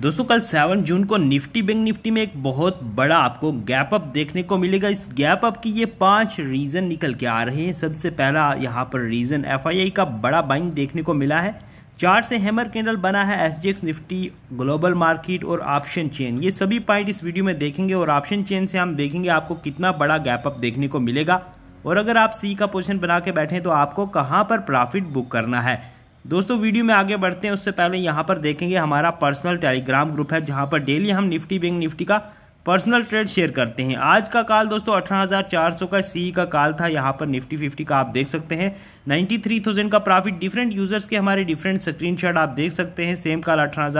दोस्तों कल 7 जून को निफ्टी बैंक निफ्टी में एक बहुत बड़ा आपको गैप अप देखने को मिलेगा इस गैप अप की ये पांच रीज़न निकल के आ रहे हैं सबसे पहला यहाँ पर रीज़न एफआईआई का बड़ा बाइंग देखने को मिला है चार से हैमर कैंडल बना है एस निफ्टी ग्लोबल मार्केट और ऑप्शन चेन ये सभी पॉइंट इस वीडियो में देखेंगे और ऑप्शन चेन से हम देखेंगे आपको कितना बड़ा गैप अप देखने को मिलेगा और अगर आप सी का पोजिशन बना के बैठे तो आपको कहाँ पर प्रॉफिट बुक करना है दोस्तों वीडियो में आगे बढ़ते हैं उससे पहले यहाँ पर देखेंगे हमारा पर्सनल टेलीग्राम ग्रुप है जहाँ पर डेली हम निफ्टी बैंक निफ्टी का पर्सनल ट्रेड शेयर करते हैं आज का काल दोस्तों अठारह का सी का काल था यहाँ पर निफ्टी फिफ्टी का आप देख सकते हैं 93,000 का प्रॉफिट डिफरेंट यूजर्स के हमारे डिफरेंट स्क्रीनशॉट आप देख सकते हैं सेम काल अठारह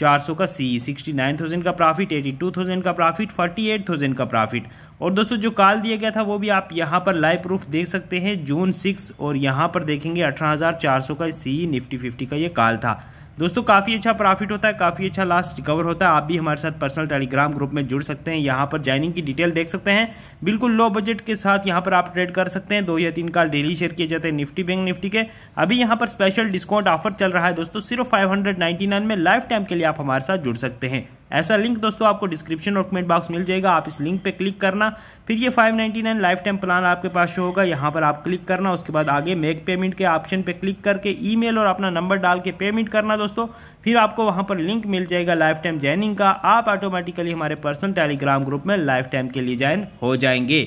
चार सौ का सी सिक्सटी नाइन थाउजेंड का प्रॉफिट एटी टू थाउजेंड का प्रॉफिट फोर्टी एट थाउजेंड का प्रॉफिट और दोस्तों जो कॉल दिया गया था वो भी आप यहाँ पर लाइव प्रूफ देख सकते हैं जून सिक्स और यहाँ पर देखेंगे अठारह हज़ार चार सौ का सी निफ्टी फिफ्टी का ये कॉल था दोस्तों काफ़ी अच्छा प्रॉफिट होता है काफ़ी अच्छा लास्ट रिकवर होता है आप भी हमारे साथ पर्सनल टेलीग्राम ग्रुप में जुड़ सकते हैं यहाँ पर ज्वाइनिंग की डिटेल देख सकते हैं बिल्कुल लो बजट के साथ यहाँ पर आप ट्रेड कर सकते हैं दो या तीन का डेली शेयर किए जाते हैं निफ्टी बैंक निफ्टी के अभी यहाँ पर स्पेशल डिस्काउंट ऑफर चल रहा है दोस्तों सिर्फ फाइव में लाइफ टाइम के लिए आप हमारे साथ जुड़ सकते हैं ऐसा लिंक दोस्तों आपको डिस्क्रिप्शन और कमेंट बॉक्स मिल जाएगा आप इस लिंक पे क्लिक करना फिर ये 599 लाइफ टाइम प्लान आपके पास शो होगा यहाँ पर आप क्लिक करना उसके बाद आगे मेक पेमेंट के ऑप्शन पे क्लिक करके ईमेल और अपना नंबर डाल के पेमेंट करना दोस्तों फिर आपको वहाँ पर लिंक मिल जाएगा लाइफ टाइम ज्वाइनिंग का आप ऑटोमेटिकली हमारे पर्सनल टेलीग्राम ग्रुप में लाइफ टाइम के लिए ज्वाइन हो जाएंगे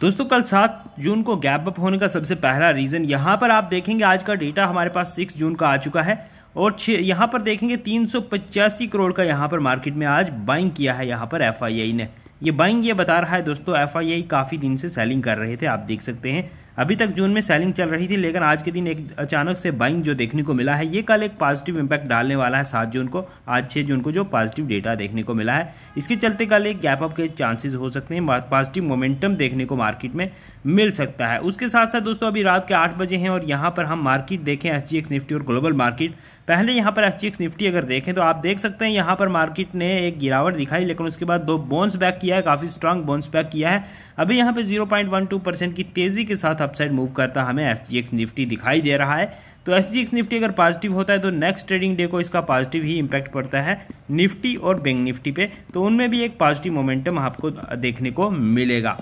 दोस्तों कल सात जून को गैप अप होने का सबसे पहला रीज़न यहाँ पर आप देखेंगे आज का डेटा हमारे पास सिक्स जून का आ चुका है और छ यहाँ पर देखेंगे तीन करोड़ का यहाँ पर मार्केट में आज बाइंग किया है यहाँ पर एफ ने ये बाइंग ये बता रहा है दोस्तों एफ काफ़ी दिन से सेलिंग कर रहे थे आप देख सकते हैं अभी तक जून में सेलिंग चल रही थी लेकिन आज के दिन एक अचानक से बाइंग जो देखने को मिला है ये कल एक पॉजिटिव इम्पैक्ट डालने वाला है सात जून को आज छः जून को जो पॉजिटिव डेटा देखने को मिला है इसके चलते कल एक गैप अप के चांसेस हो सकते हैं पॉजिटिव मोमेंटम देखने को मार्केट में मिल सकता है उसके साथ साथ दोस्तों अभी रात के आठ बजे हैं और यहाँ पर हम मार्केट देखें एस निफ्टी और ग्लोबल मार्केट पहले यहाँ पर एस निफ्टी अगर देखें तो आप देख सकते हैं यहाँ पर मार्केट ने एक गिरावट दिखाई लेकिन उसके बाद दो बोन्स बैक किया है काफ़ी स्ट्रांग बोन्स बैक किया है अभी यहाँ पे 0.12 परसेंट की तेज़ी के साथ अपसाइड मूव करता हमें एस निफ्टी दिखाई दे रहा है तो एस निफ्टी अगर पॉजिटिव होता है तो नेक्स्ट ट्रेडिंग डे को इसका पॉजिटिव ही इम्पैक्ट पड़ता है निफ्टी और बैंक निफ्टी पे तो उनमें भी एक पॉजिटिव मोमेंटम आपको देखने को मिलेगा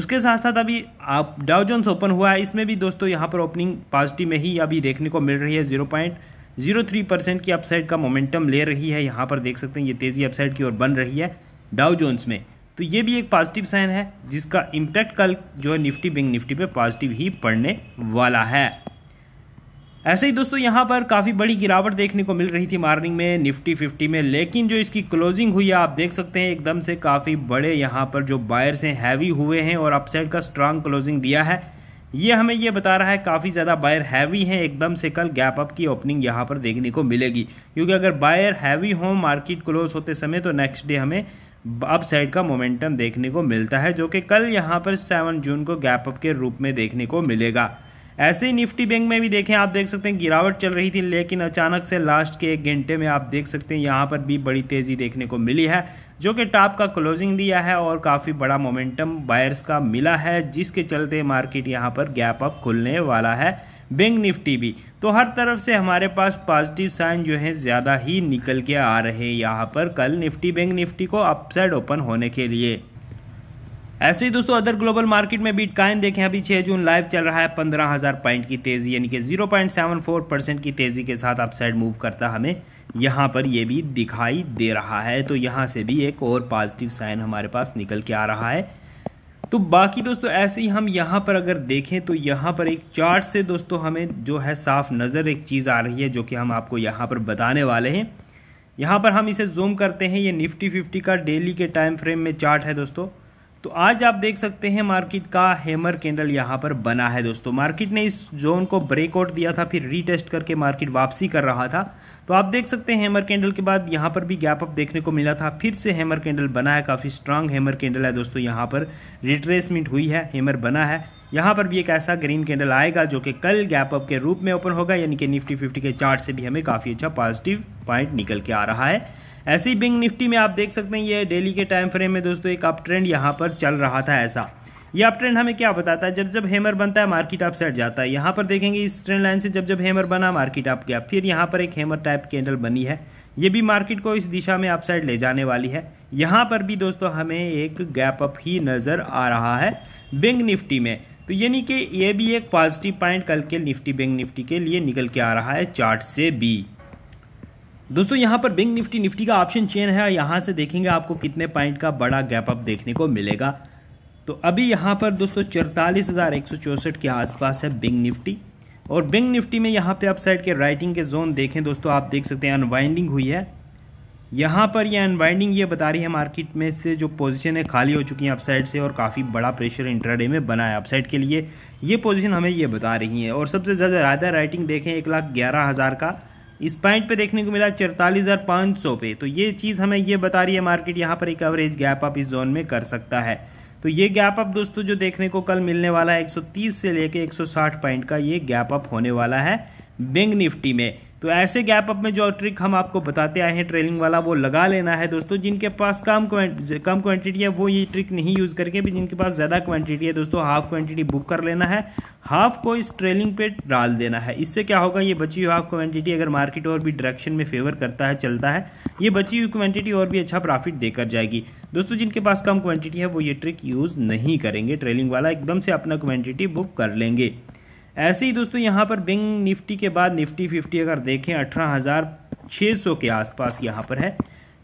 उसके साथ साथ अभी आप डाउजोन्स ओपन हुआ है इसमें भी दोस्तों यहाँ पर ओपनिंग पॉजिटिव में ही अभी देखने को मिल रही है zero point zero three percent की अपसाइड का मोमेंटम ले रही है यहाँ पर देख सकते हैं ये तेज़ी अपसाइड की ओर बन रही है डाउ जोन्स में तो ये भी एक पॉजिटिव साइन है जिसका इम्पैक्ट कल जो है निफ्टी बैंक निफ्टी पे पॉजिटिव ही पड़ने वाला है ऐसे ही दोस्तों यहाँ पर काफ़ी बड़ी गिरावट देखने को मिल रही थी मॉर्निंग में निफ्टी फिफ्टी में लेकिन जो इसकी क्लोजिंग हुई है आप देख सकते हैं एकदम से काफ़ी बड़े यहाँ पर जो बायर्स हैं हैवी हुए हैं और अपसाइड का स्ट्रांग क्लोजिंग दिया है ये हमें ये बता रहा है काफ़ी ज़्यादा बायर हैवी हैं एकदम से कल गैप अप की ओपनिंग यहाँ पर देखने को मिलेगी क्योंकि अगर बायर हैवी हो मार्केट क्लोज होते समय तो नेक्स्ट डे हमें अप साइड का मोमेंटम देखने को मिलता है जो कि कल यहाँ पर सेवन जून को गैप अप के रूप में देखने को मिलेगा ऐसे ही निफ्टी बैंक में भी देखें आप देख सकते हैं गिरावट चल रही थी लेकिन अचानक से लास्ट के एक घंटे में आप देख सकते हैं यहाँ पर भी बड़ी तेज़ी देखने को मिली है जो कि टॉप का क्लोजिंग दिया है और काफ़ी बड़ा मोमेंटम बायर्स का मिला है जिसके चलते मार्केट यहाँ पर गैप अप खुलने वाला है बैंक निफ्टी भी तो हर तरफ से हमारे पास पॉजिटिव साइन जो है ज़्यादा ही निकल के आ रहे हैं यहाँ पर कल निफ्टी बैंक निफ्टी को अपसाइड ओपन होने के लिए ऐसे ही दोस्तों अदर ग्लोबल मार्केट में बीट बिटकॉइन देखें अभी 6 जून लाइव चल रहा है पंद्रह हज़ार पॉइंट की तेज़ी यानी कि 0.74 परसेंट की तेज़ी के साथ अपसाइड मूव करता हमें यहाँ पर ये भी दिखाई दे रहा है तो यहाँ से भी एक और पॉजिटिव साइन हमारे पास निकल के आ रहा है तो बाकी दोस्तों ऐसे ही हम यहाँ पर अगर देखें तो यहाँ पर एक चार्ट से दोस्तों हमें जो है साफ नज़र एक चीज़ आ रही है जो कि हम आपको यहाँ पर बताने वाले हैं यहाँ पर हम इसे जूम करते हैं ये निफ्टी फिफ्टी का डेली के टाइम फ्रेम में चार्ट है दोस्तों तो आज आप देख सकते हैं मार्केट का हैमर कैंडल यहाँ पर बना है दोस्तों मार्केट ने इस जोन को ब्रेकआउट दिया था फिर रीटेस्ट करके मार्केट वापसी कर रहा था तो आप देख सकते हैं हैमर कैंडल के बाद यहाँ पर भी गैप अप देखने को मिला था फिर से हैमर कैंडल बना है काफ़ी स्ट्रांग हैमर कैंडल है दोस्तों यहाँ पर रिट्रेसमेंट हुई है हेमर बना है यहाँ पर भी एक ऐसा ग्रीन कैंडल आएगा जो कि कल गैप अप के रूप में ओपन होगा यानी कि निफ्टी फिफ्टी के चार्ट से भी हमें काफ़ी अच्छा पॉजिटिव पॉइंट निकल के आ रहा है ऐसे ही बिंग निफ्टी में आप देख सकते हैं ये डेली के टाइम फ्रेम में दोस्तों एक अप ट्रेंड यहाँ पर चल रहा था ऐसा ये अप ट्रेंड हमें क्या बताता है जब जब हेमर बनता है मार्केट सेट जाता है यहाँ पर देखेंगे इस ट्रेंड लाइन से जब जब हेमर बना मार्केट अप गया फिर यहाँ पर एक हेमर टाइप कैंडल बनी है ये भी मार्केट को इस दिशा में अपसाइड ले जाने वाली है यहाँ पर भी दोस्तों हमें एक गैप अप ही नज़र आ रहा है बिंग निफ्टी में तो यानी कि ये भी एक पॉजिटिव पॉइंट कल के निफ्टी बिंग निफ्टी के लिए निकल के आ रहा है चार्ट से भी दोस्तों यहाँ पर बिंग निफ्टी निफ्टी का ऑप्शन चेन है यहां से देखेंगे आपको कितने पॉइंट का बड़ा गैप अप देखने को मिलेगा तो अभी यहाँ पर दोस्तों चौतालीस हज़ार एक सौ चौसठ के आसपास है बिंग निफ्टी और बिंग निफ्टी में यहाँ पे अपसाइड के राइटिंग के जोन देखें दोस्तों आप देख सकते हैं अनवाइंडिंग हुई है यहाँ पर यह अनवाइंडिंग ये बता रही है मार्केट में से जो पोजीशन है खाली हो चुकी है अपसाइड से और काफ़ी बड़ा प्रेशर इंट्राडे में बना है अपसाइड के लिए ये पोजीशन हमें ये बता रही है और सबसे ज़्यादा ज़्यादा राइटिंग देखें एक लाख ग्यारह हज़ार का इस पॉइंट पे देखने को मिला चौतालीस हज़ार पाँच सौ पे तो ये चीज़ हमें ये बता रही है मार्केट यहाँ पर एक एवरेज गैप अप इस जोन में कर सकता है तो ये गैप अप दोस्तों जो देखने को कल मिलने वाला है 130 से लेके 160 पॉइंट का ये गैप अप होने वाला है बैंक निफ्टी में तो ऐसे गैप अप में जो ट्रिक हम आपको बताते आए हैं ट्रेलिंग वाला वो लगा लेना है दोस्तों जिनके पास कम कम क्वांटिटी है वो ये ट्रिक नहीं यूज़ करके भी जिनके पास ज़्यादा क्वांटिटी है दोस्तों हाफ क्वांटिटी बुक कर लेना है हाफ को इस ट्रेलिंग पे डाल देना है इससे क्या होगा ये बची हुई हाफ क्वांटिटी अगर मार्केट और भी डायरेक्शन में फेवर करता है चलता है ये बची हुई क्वांटिटी और भी अच्छा प्रॉफिट देकर जाएगी दोस्तों जिनके पास कम क्वांटिटी है वो ये ट्रिक यूज़ नहीं करेंगे ट्रेलिंग वाला एकदम से अपना क्वांटिटी बुक कर लेंगे ऐसे ही दोस्तों यहाँ पर बिंग निफ्टी के बाद निफ्टी फिफ्टी अगर देखें अठारह हज़ार सौ के आसपास यहाँ पर है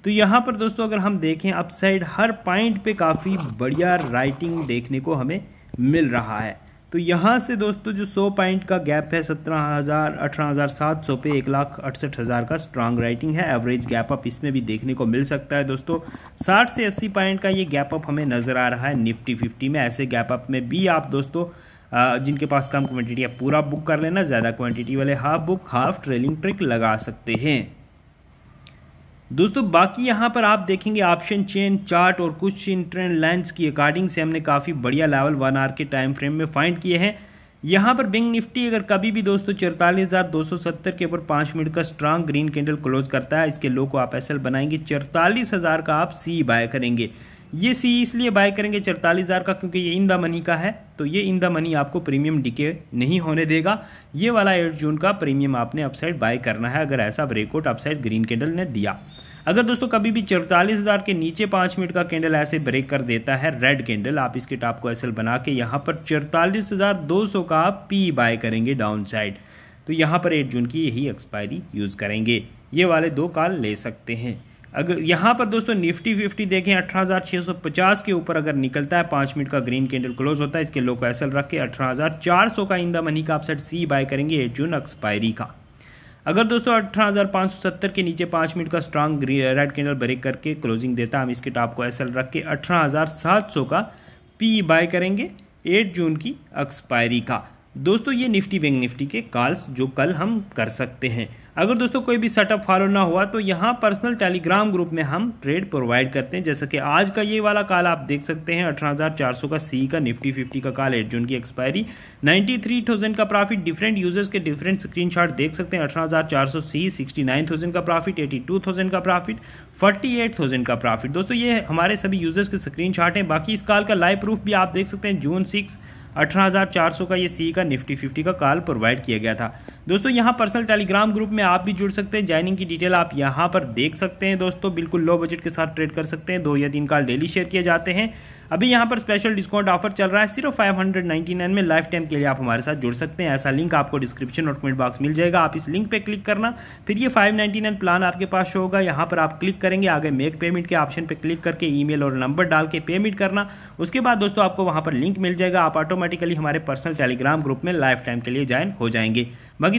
तो यहाँ पर दोस्तों अगर हम देखें अपसाइड हर पॉइंट पे काफ़ी बढ़िया राइटिंग देखने को हमें मिल रहा है तो यहाँ से दोस्तों जो 100 पॉइंट का गैप है सत्रह हज़ार अठारह हज़ार सात सौ पे एक लाख अड़सठ हज़ार का स्ट्रांग राइटिंग है एवरेज गैप अप इसमें भी देखने को मिल सकता है दोस्तों 60 से 80 पॉइंट का ये गैप अप हमें नज़र आ रहा है निफ्टी फिफ्टी में ऐसे गैप अप में भी आप दोस्तों जिनके पास कम क्वांटिटी है पूरा बुक कर लेना ज़्यादा क्वांटिटी वाले half book half trailing trick लगा सकते हैं दोस्तों बाकी यहाँ पर आप देखेंगे ऑप्शन चेन चार्ट और कुछ इन ट्रेंड लाइन्स की अकॉर्डिंग से हमने काफ़ी बढ़िया लेवल वन आर के टाइम फ्रेम में फाइंड किए हैं यहाँ पर बिंग निफ्टी अगर कभी भी दोस्तों चौतालीस हज़ार दो सौ सत्तर के ऊपर पाँच मिनट का स्ट्रांग ग्रीन कैंडल क्लोज करता है इसके लो को आप एस बनाएंगे चौतालीस का आप सी बाय करेंगे ये सी इसलिए बाय करेंगे चरतालीस हज़ार का क्योंकि ये इन द मनी का है तो ये इन द मनी आपको प्रीमियम डिके नहीं होने देगा ये वाला एट जून का प्रीमियम आपने अपसाइड बाय करना है अगर ऐसा ब्रेकआउट अपसाइड ग्रीन कैंडल ने दिया अगर दोस्तों कभी भी चौतालीस हज़ार के नीचे पाँच मिनट का कैंडल ऐसे ब्रेक कर देता है रेड कैंडल आप इसके टॉप को एसल बना के यहाँ पर चौतालीस हज़ार दो सौ का आप पी बाय करेंगे डाउन साइड तो यहाँ पर एट जून की यही एक्सपायरी यूज़ करेंगे ये वाले दो कॉल ले सकते हैं अगर यहाँ पर दोस्तों निफ्टी फिफ्टी देखें 18,650 के ऊपर अगर निकलता है पाँच मिनट का ग्रीन कैंडल क्लोज होता है इसके लो को एसल रख के 18,400 का इंदा मनी का आप सी बाय करेंगे एट जून एक्सपायरी का अगर दोस्तों 18,570 के नीचे पाँच मिनट का स्ट्रांग रेड कैंडल ब्रेक करके क्लोजिंग देता है हम इसके टॉप को एसल रख के अठारह का पी बाय करेंगे एट जून की एक्सपायरी का दोस्तों ये निफ्टी बैंक निफ्टी के कॉल्स जो कल हम कर सकते हैं अगर दोस्तों कोई भी सेटअप फॉलो ना हुआ तो यहाँ पर्सनल टेलीग्राम ग्रुप में हम ट्रेड प्रोवाइड करते हैं जैसे कि आज का ये वाला काल आप देख सकते हैं 18,400 का सी का निफ्टी 50 का काल एट जून की एक्सपायरी 93,000 का प्रॉफिट डिफरेंट यूजर्स के डिफरेंट स्क्रीनशॉट देख सकते हैं अठारह सी 69,000 का प्रॉफिट 82,000 का प्रॉफिट 48,000 का प्रॉफिट दोस्तों ये हमारे सभी यूजर्स के स्क्रीन हैं बाकी इस काल का लाइव प्रूफ भी आप देख सकते हैं जून सिक्स अठारह का ये सी e का निफ्टी फिफ्टी का कॉल प्रोवाइड किया गया था दोस्तों यहाँ पर्सनल टेलीग्राम ग्रुप में आप भी जुड़ सकते हैं ज्वाइनिंग की डिटेल आप यहाँ पर देख सकते हैं दोस्तों बिल्कुल लो बजट के साथ ट्रेड कर सकते हैं दो या तीन काल डेली शेयर किए जाते हैं अभी यहाँ पर स्पेशल डिस्काउंट ऑफर चल रहा है सिर्फ फाइव में लाइफ टाइम के लिए आप हमारे साथ जुड़ सकते हैं ऐसा लिंक आपको डिस्क्रिप्शन और कमेंट बॉक्स मिल जाएगा आप इस लिंक पर क्लिक करना फिर ये फाइव प्लान आपके पास शो होगा यहाँ पर आप क्लिक करेंगे आगे मेक पेमेंट के ऑप्शन पर क्लिक करके ई और नंबर डाल के पेमेंट करना उसके बाद दोस्तों आपको वहाँ पर लिंक मिल जाएगा आप ऑटोमेटिकली हमारे पर्सनल टेलीग्राम ग्रुप में लाइफ टाइम के लिए ज्वाइन हो जाएंगे बाकी